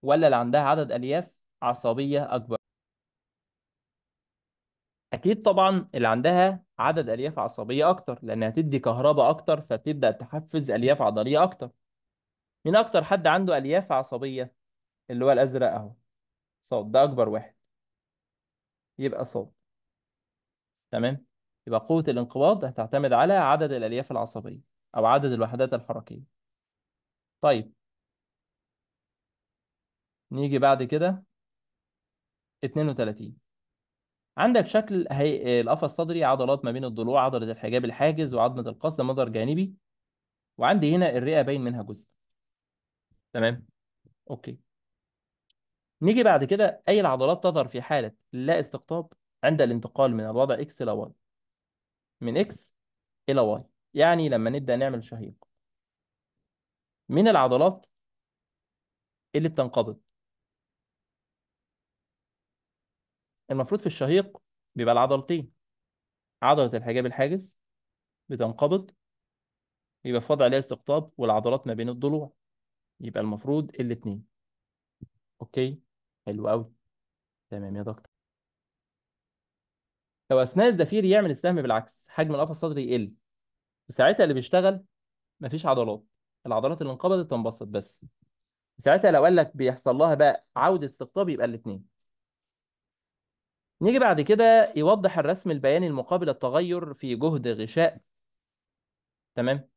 ولا اللي عندها عدد الياف عصبيه اكبر اكيد طبعا اللي عندها عدد الياف عصبيه اكتر لانها تدي كهرباء اكتر فبتبدا تحفز الياف عضليه اكتر مين اكتر حد عنده الياف عصبيه اللي هو الازرق اهو صاد ده اكبر واحد يبقى صاد تمام يبقى قوه الانقباض هتعتمد على عدد الالياف العصبيه او عدد الوحدات الحركيه طيب نيجي بعد كده 32 عندك شكل هي... القفص الصدري عضلات ما بين الضلوع عضلة الحجاب الحاجز وعظمة القفص ده جانبي وعندي هنا الرئة باين منها جزء تمام اوكي نيجي بعد كده أي العضلات تظهر في حالة لا استقطاب عند الانتقال من الوضع X إلى Y من X إلى Y يعني لما نبدأ نعمل شهيق من العضلات اللي بتنقبض المفروض في الشهيق بيبقى العضلتين عضلة الحجاب الحاجز بتنقبض يبقى في وضع لا استقطاب والعضلات ما بين الضلوع يبقى المفروض الاتنين اوكي حلو قوي تمام يا دكتور لو اثناء الزفير يعمل السهم بالعكس حجم القفص الصدري يقل وساعتها اللي بيشتغل مفيش عضلات العضلات اللي انقبضت تنبسط بس ساعتها لو قال لك بيحصل لها بقى عوده استقطاب يبقى الاثنين نيجي بعد كده يوضح الرسم البياني المقابل التغير في جهد غشاء تمام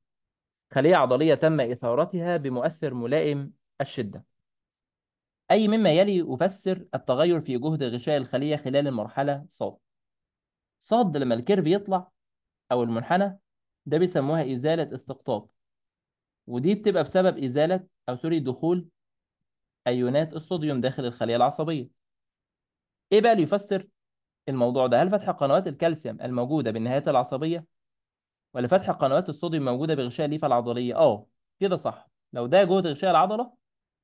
خلية عضلية تم إثارتها بمؤثر ملائم الشدة أي مما يلي يفسر التغير في جهد غشاء الخلية خلال المرحلة صاد صاد لما الكيرف يطلع أو المنحنى ده بيسموها إزالة استقطاب ودي بتبقى بسبب إزالة أو سوري دخول أيونات الصوديوم داخل الخلية العصبية ايه بقى اللي يفسر الموضوع ده هل فتح قنوات الكالسيوم الموجوده بالنهايات العصبيه ولا فتح قنوات الصوديوم الموجوده بغشاء الليفه العضليه اه كده صح لو ده جوه غشاء العضله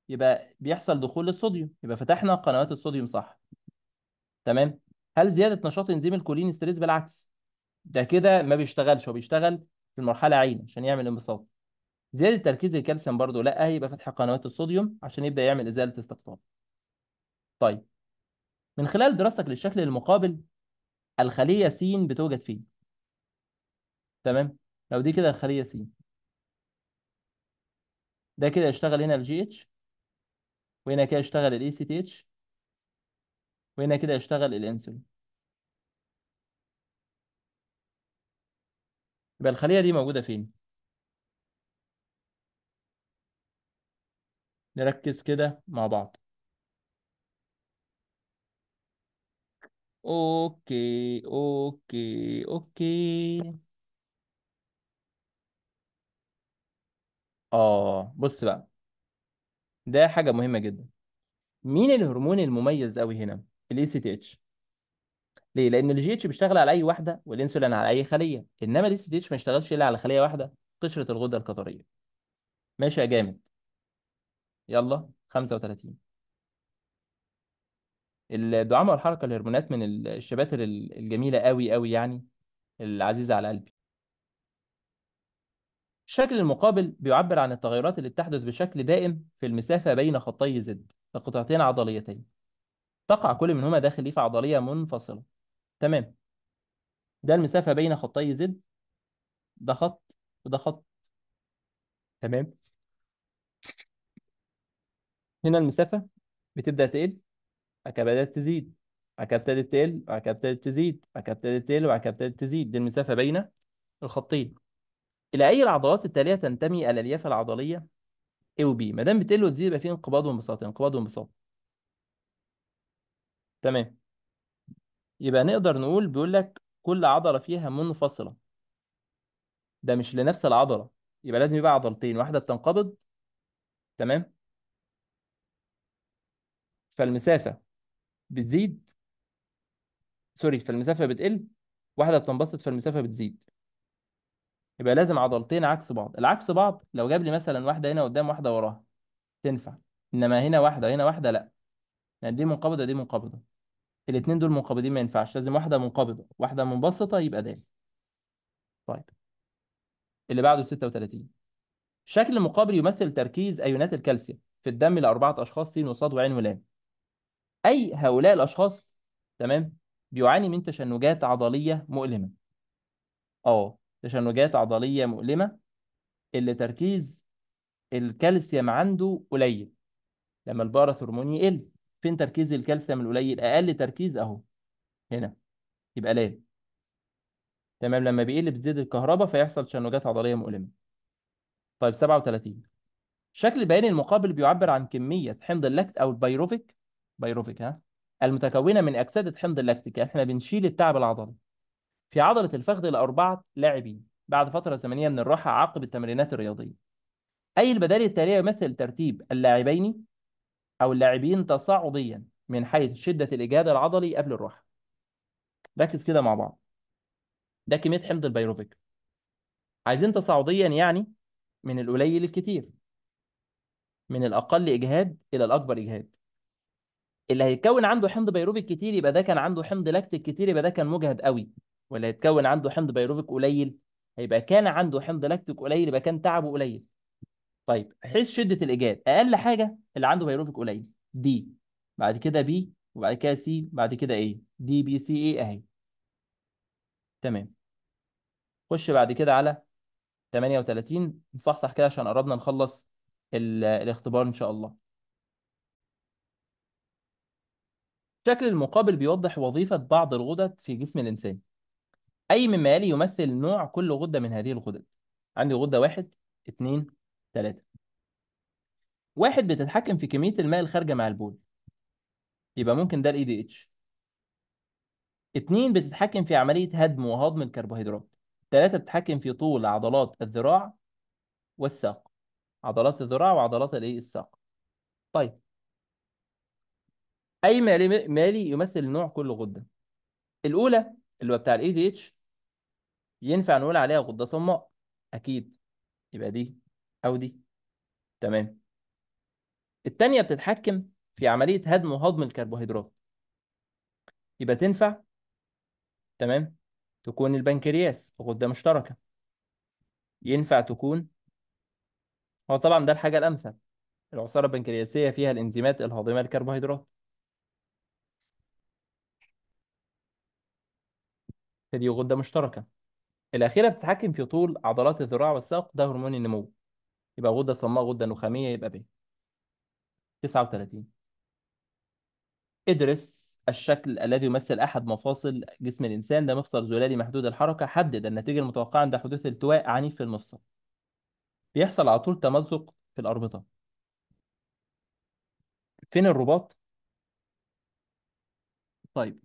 يبقى بيحصل دخول للصوديوم يبقى فتحنا قنوات الصوديوم صح تمام هل زياده نشاط انزيم الكولين ستريس بالعكس ده كده ما بيشتغلش هو بيشتغل في المرحله عين عشان يعمل انبساط زياده تركيز الكالسيوم برضو لا هيبقى فتح قنوات الصوديوم عشان يبدا يعمل ازاله استقطاب طيب من خلال دراستك للشكل المقابل الخلية س بتوجد فيه تمام لو دي كده الخلية س ده كده يشتغل هنا الجي اتش وهنا كده يشتغل الاي سي تي اتش وهنا كده يشتغل الانسولين يبقى الخلية دي موجودة فين؟ نركز كده مع بعض اوكي اوكي اوكي اه بص بقى ده حاجة مهمة جدا مين الهرمون المميز قوي هنا الاي سي تي اتش ليه لان الجي اتش بيشتغل على اي واحدة والانسولين على اي خلية انما الاي سي تي اتش ما يشتغلش الا على خلية واحدة قشرة الغدة الكظرية ماشي يا جامد يلا 35 الدعامة والحركة الهرمونات من الشباتر الجميلة قوي قوي يعني العزيزة على قلبي الشكل المقابل بيعبر عن التغيرات اللي بتحدث بشكل دائم في المسافة بين خطي زد لقطعتين عضليتين تقع كل منهما داخل ليفة عضلية منفصلة تمام ده المسافة بين خطي زد ده خط وده خط تمام هنا المسافة بتبدأ تقل بعد كده بدات تزيد بعد كده ابتدت تقل بعد كده ابتدت تزيد بعد كده ابتدت تقل وبعد كده ابتدت تزيد دي المسافه بين الخطين الى اي العضلات التاليه تنتمي الالياف العضليه A و B ما دام بتقل وتزيد يبقى في انقباض وانبساط انقباض وانبساط تمام يبقى نقدر نقول بيقول لك كل عضله فيها منفصله ده مش لنفس العضله يبقى لازم يبقى عضلتين واحده بتنقبض تمام فالمسافه بتزيد سوري فالمسافه بتقل واحده بتنبسط فالمسافه بتزيد يبقى لازم عضلتين عكس بعض العكس بعض لو جاب لي مثلا واحده هنا قدام واحده وراها تنفع انما هنا واحده هنا واحده لا يعني دي منقبضه دي منقبضه الاثنين دول منقبضين ما ينفعش لازم واحده منقبضه واحده منبسطه يبقى ده طيب اللي بعده 36 شكل مقابل يمثل تركيز ايونات الكالسيوم في الدم لاربعه اشخاص س وص وع ولام اي هؤلاء الاشخاص تمام بيعاني من تشنجات عضليه مؤلمه اه تشنجات عضليه مؤلمه اللي تركيز الكالسيوم عنده قليل لما الباراثورموني يقل فين تركيز الكالسيوم القليل اقل تركيز اهو هنا يبقى لا تمام لما بيقل بتزيد الكهرباء فيحصل تشنجات عضليه مؤلمه طيب 37 الشكل البياني المقابل بيعبر عن كميه حمض اللاكت او البيروفيك بايروفيك ها المتكونه من اكسده حمض اللاكتيك يعني احنا بنشيل التعب العضلي في عضله الفخذ لاربعه لاعبين بعد فتره زمنيه من الراحه عقب التمرينات الرياضيه اي البدائل التاليه يمثل ترتيب اللاعبين او اللاعبين تصاعديا من حيث شده الاجهاد العضلي قبل الراحه ركز كده مع بعض ده كميه حمض البيروفيك عايزين تصاعديا يعني من القليل للكتير من الاقل اجهاد الى الاكبر اجهاد اللي هيتكون عنده حمض بيروفيك كتير يبقى ده كان عنده حمض لاكتيك كتير يبقى ده كان مجهد قوي واللي هيتكون عنده حمض بيروفيك قليل هيبقى كان عنده حمض لاكتيك قليل يبقى كان تعبه قليل طيب حيث شده الايجاد اقل حاجه اللي عنده بيروفيك قليل دي بعد كده بي وبعد كده سي بعد كده ايه دي بي سي اي اهي تمام خش بعد كده على 38 نصحصح كده عشان قربنا نخلص الاختبار ان شاء الله الشكل المقابل بيوضح وظيفة بعض الغدد في جسم الإنسان أي مما يلي يمثل نوع كل غدة من هذه الغدد عندي غدة واحد اتنين تلاتة واحد بتتحكم في كمية الماء الخارجة مع البول يبقى ممكن ده الـ ADH e اتنين بتتحكم في عملية هدم وهضم الكربوهيدرات تلاتة بتتحكم في طول عضلات الذراع والساق عضلات الذراع وعضلات الايه الساق طيب أي مالي, مالي يمثل نوع كل غدة الأولى اللي هو بتاع دي ADH ينفع نقول عليها غدة صماء أكيد يبقى دي أو دي تمام التانية بتتحكم في عملية هدم وهضم الكربوهيدرات يبقى تنفع تمام تكون البنكرياس غدة مشتركة ينفع تكون هو طبعا ده الحاجة الأمثل العصارة البنكرياسية فيها الإنزيمات الهاضمة للكربوهيدرات فدي غدة مشتركة الأخيرة بتتحكم في طول عضلات الذراع والساق ده هرمون النمو يبقى غدة صماء غدة نخامية يبقى ب 39 ادرس الشكل الذي يمثل أحد مفاصل جسم الإنسان ده مفصل زلالي محدود الحركة حدد النتيجة المتوقعة عند حدوث التواء عنيف في المفصل بيحصل على طول تمزق في الأربطة فين الرباط؟ طيب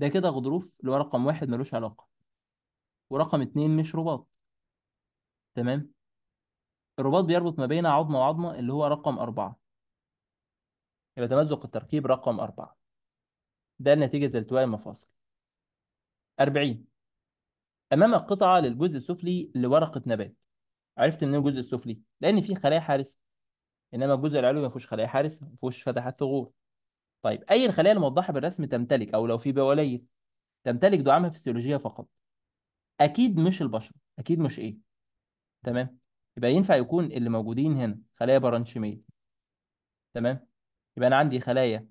ده كده غضروف اللي هو رقم واحد ملوش علاقة ورقم اتنين مش رباط تمام الرباط بيربط ما بين عظمة وعظمة اللي هو رقم أربعة يبقى تمزق التركيب رقم أربعة ده نتيجة التواء المفاصل أربعين أمام قطعة للجزء السفلي لورقة نبات عرفت منين الجزء السفلي؟ لأن فيه خلايا حارسة إنما الجزء العلوي ما فيهوش خلايا حارسة ما فيهوش فتحات ثغور طيب أي الخلايا الموضحة بالرسم تمتلك أو لو في بولية تمتلك دعامة فسيولوجية فقط أكيد مش البشر أكيد مش إيه تمام يبقى ينفع يكون اللي موجودين هنا خلايا برانشيمية تمام يبقى أنا عندي خلايا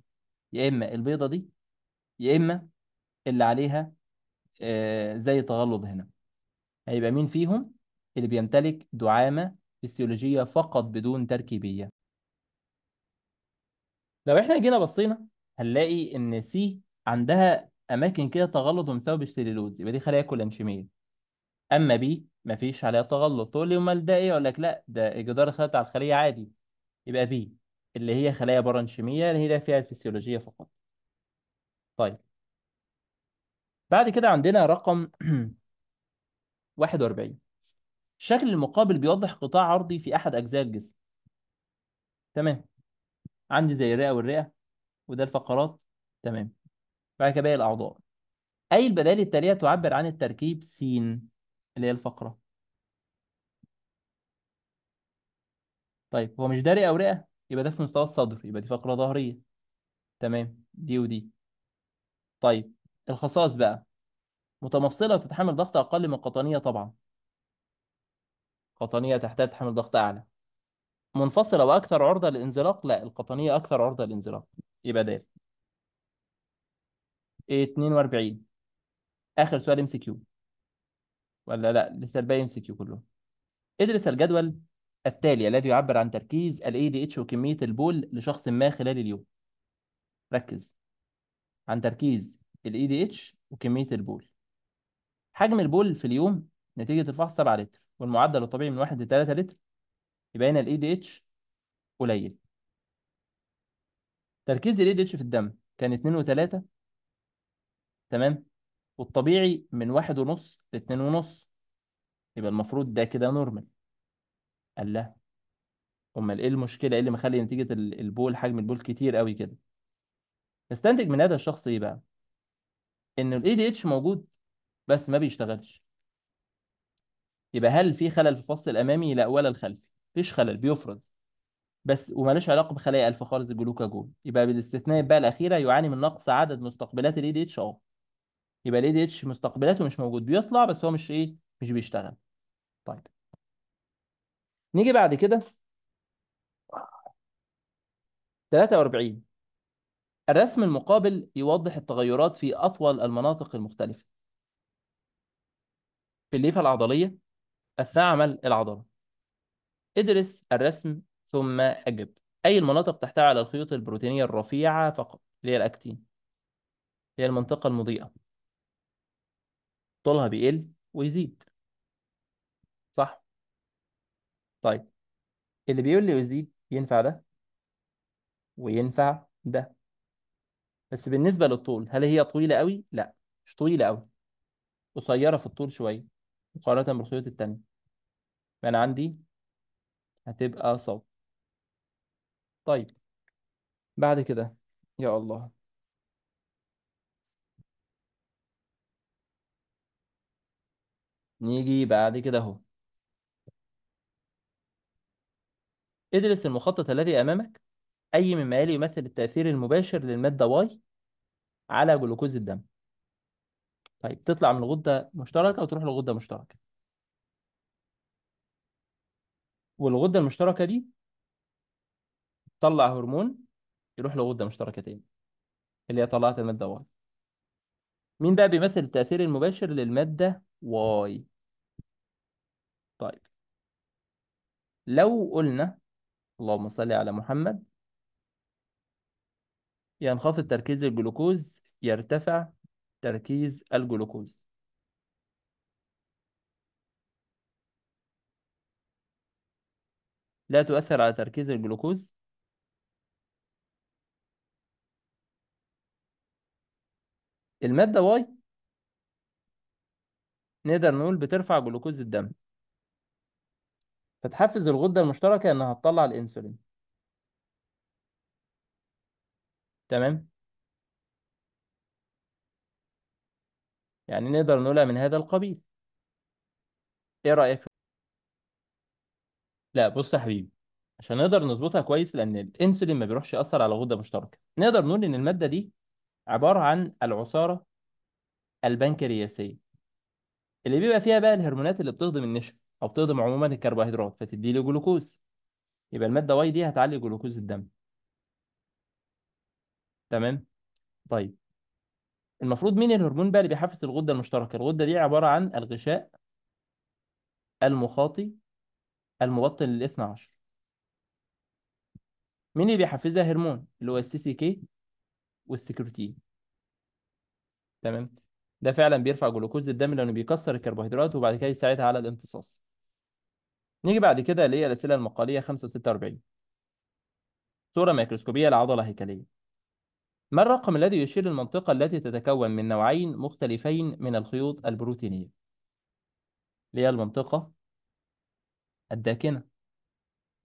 يا إما البيضة دي يا إما اللي عليها آه زي تغلظ هنا هيبقى مين فيهم اللي بيمتلك دعامة فسيولوجية فقط بدون تركيبية لو احنا جينا بصينا هنلاقي ان سي عندها اماكن كده تغلط ومسبب السليلوز يبقى دي خلايا كولانشيميه اما بي مفيش عليها تغلط تقول لي امال ده ايه اقول لك لا ده جدار الخلايا بتاع الخليه عادي يبقى بي اللي هي خلايا برانشيميه اللي هي فيها الفسيولوجيه فقط طيب بعد كده عندنا رقم 41 (clears throat) الشكل المقابل بيوضح قطاع عرضي في احد اجزاء الجسم تمام عندي زي الرئه والرئه وده الفقرات تمام بعد كده باقي الاعضاء اي البدائل التاليه تعبر عن التركيب س اللي هي الفقره طيب هو مش ده رئه ورئه يبقى ده في مستوى الصدر يبقى دي فقره ظهريه تمام دي ودي طيب الخصائص بقى متمفصله وتتحمل ضغط اقل من القطنيه طبعا قطنيه تحتها تحمل ضغط اعلى منفصلة وأكثر عرضة للانزلاق لا القطنية أكثر عرضة للانزلاق يبقى ده إيه 42 آخر سؤال ام سي كيو ولا لا لسه الباقي ام سي كيو كله ادرس الجدول التالي الذي يعبر عن تركيز ال ADH وكمية البول لشخص ما خلال اليوم ركز عن تركيز ال ADH وكمية البول حجم البول في اليوم نتيجة الفحص 7 لتر والمعدل الطبيعي من 1 ل 3 لتر يبقى هنا الاي دي اتش قليل تركيز الاي دي اتش في الدم كان 2 و3 تمام والطبيعي من واحد ونص لاتنين ونص يبقى المفروض ده كده نورمال قال لا امال ايه المشكله ايه اللي مخلي نتيجه البول حجم البول كتير قوي كده استنتج من هذا الشخص ايه بقى ان الاي دي اتش موجود بس ما بيشتغلش يبقى هل في خلل في الفص الامامي لا ولا الخلفي مفيش خلل بيفرز بس ومالوش علاقه بخلايا الفا خالص الجلوكاجون يبقى بالاستثناء بقى الاخيره يعاني من نقص عدد مستقبلات الاي دي اتش اه يبقى الاي دي اتش مستقبلاته مش موجود بيطلع بس هو مش ايه مش بيشتغل طيب نيجي بعد كده 43 الرسم المقابل يوضح التغيرات في أطول المناطق المختلفة في الليفة العضلية أثناء عمل العضلة ادرس الرسم ثم أجب أي المناطق تحتوي على الخيوط البروتينية الرفيعة فقط اللي هي الأكتين هي المنطقة المضيئة طولها بيقل ويزيد صح طيب اللي بيقول لي يزيد ينفع ده وينفع ده بس بالنسبة للطول هل هي طويلة قوي؟ لا مش طويلة قوي قصيرة في الطول شوية مقارنة بالخيوط التانية انا عندي هتبقى صوت طيب بعد كده يا الله نيجي بعد كده اهو ادرس المخطط الذي امامك اي مما يلي يمثل التاثير المباشر للماده واي على جلوكوز الدم طيب تطلع من غده مشتركه وتروح لغده مشتركه والغده المشتركه دي تطلع هرمون يروح لغده مشتركه تاني اللي هي طلعت الماده واي مين بقى بيمثل التاثير المباشر للماده واي طيب لو قلنا اللهم صل على محمد ينخفض تركيز الجلوكوز يرتفع تركيز الجلوكوز لا تؤثر على تركيز الجلوكوز المادة واي نقدر نقول بترفع جلوكوز الدم فتحفز الغدة المشتركة إنها تطلع الأنسولين تمام يعني نقدر نقولها من هذا القبيل إيه رأيك في لا بص يا حبيبي عشان نقدر نظبطها كويس لان الانسولين ما بيروحش ياثر على غده مشتركه نقدر نقول ان الماده دي عباره عن العصاره البنكرياسيه اللي بيبقى فيها بقى الهرمونات اللي بتهضم النشا او بتهضم عموما الكربوهيدرات فتدي له جلوكوز يبقى الماده واي دي هتعلي جلوكوز الدم تمام طيب المفروض مين الهرمون بقى اللي بيحفز الغده المشتركه الغده دي عباره عن الغشاء المخاطي المبطن لل عشر مين اللي بيحفزها هرمون اللي هو السي سي كي والسكروتين تمام ده فعلا بيرفع جلوكوز الدم لانه بيكسر الكربوهيدرات وبعد كده يساعدها على الامتصاص نيجي بعد كده اللي هي الاسئله المقاليه 45 صوره ميكروسكوبيه لعضله هيكليه ما الرقم الذي يشير المنطقه التي تتكون من نوعين مختلفين من الخيوط البروتينيه اللي هي المنطقه الداكنة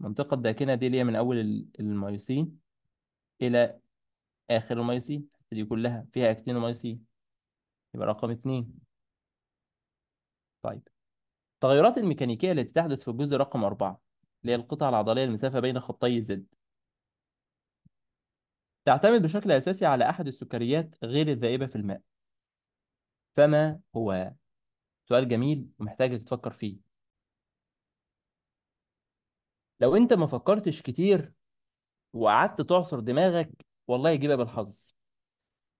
المنطقة الداكنة دي اللي هي من أول الميوسين إلى آخر الميوسين دي كلها فيها أكتين أكتينوميوسين يبقى رقم اتنين طيب التغيرات الميكانيكية التي تحدث في الجزء رقم أربعة اللي هي القطعة العضلية المسافة بين خطي الزد تعتمد بشكل أساسي على أحد السكريات غير الذائبة في الماء فما هو سؤال جميل ومحتاجك تفكر فيه لو انت ما فكرتش كتير وقعدت تعصر دماغك والله يجيبها بالحظ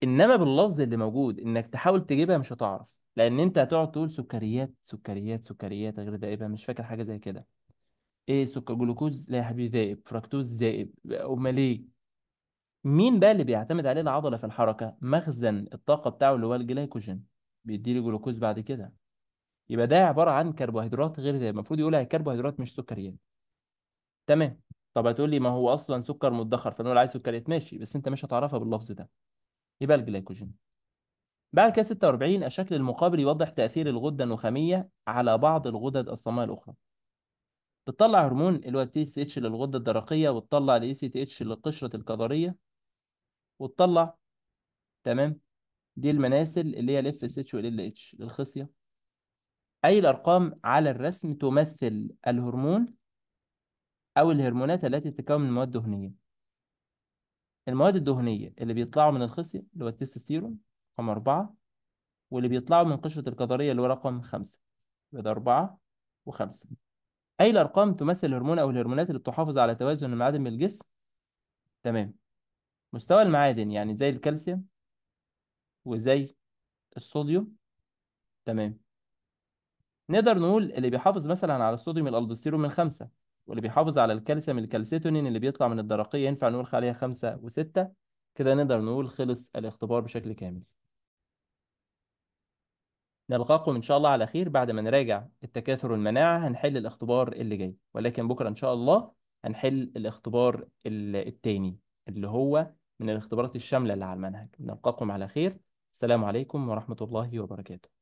انما باللفظ اللي موجود انك تحاول تجيبها مش هتعرف لان انت هتقعد تقول سكريات سكريات سكريات غير ذائبه مش فاكر حاجه زي كده ايه سكر جلوكوز لا يا حبيبي ذائب فركتوز ذائب امال ايه مين بقى اللي بيعتمد عليه العضله في الحركه مخزن الطاقه بتاعه اللي هو الجلايكوجين بيدي لي جلوكوز بعد كده يبقى ده عباره عن كربوهيدرات غير ذائب المفروض يقولها كربوهيدرات مش سكريات تمام طب هتقول لي ما هو اصلا سكر مدخر فنقول عايز سكريات إيه؟ ماشي بس انت مش هتعرفها باللفظ ده يبقى الجلايكوجين بعد كده 46 الشكل المقابل يوضح تأثير الغدة النخامية على بعض الغدد الصماء الأخرى. بتطلع هرمون اللي هو تي سي اتش للغدة الدرقية وتطلع الاي سي تي اتش للقشرة الكظرية وتطلع تمام دي المناسل اللي هي الاف اس اتش والال اتش للخصية. أي الأرقام على الرسم تمثل الهرمون أو الهرمونات التي تتكون من مواد دهنية المواد الدهنية اللي بيطلعوا من الخصية اللي هو التستوستيرون رقم أربعة واللي بيطلعوا من قشرة الكظرية اللي هو رقم خمسة يبقى ده أربعة وخمسة أي الأرقام تمثل الهرمون أو الهرمونات اللي بتحافظ على توازن المعادن بالجسم تمام مستوى المعادن يعني زي الكالسيوم وزي الصوديوم تمام نقدر نقول اللي بيحافظ مثلا على الصوديوم الالدوستيرون من خمسة واللي بيحافظ على الكالسيوم الكالسيتونين اللي بيطلع من الدرقية ينفع نقول خليها خمسة وستة كده نقدر نقول خلص الاختبار بشكل كامل نلقاكم إن شاء الله على خير بعد ما نراجع التكاثر والمناعة هنحل الاختبار اللي جاي ولكن بكرة إن شاء الله هنحل الاختبار التاني اللي هو من الاختبارات الشاملة اللي على المنهج نلقاكم على خير السلام عليكم ورحمة الله وبركاته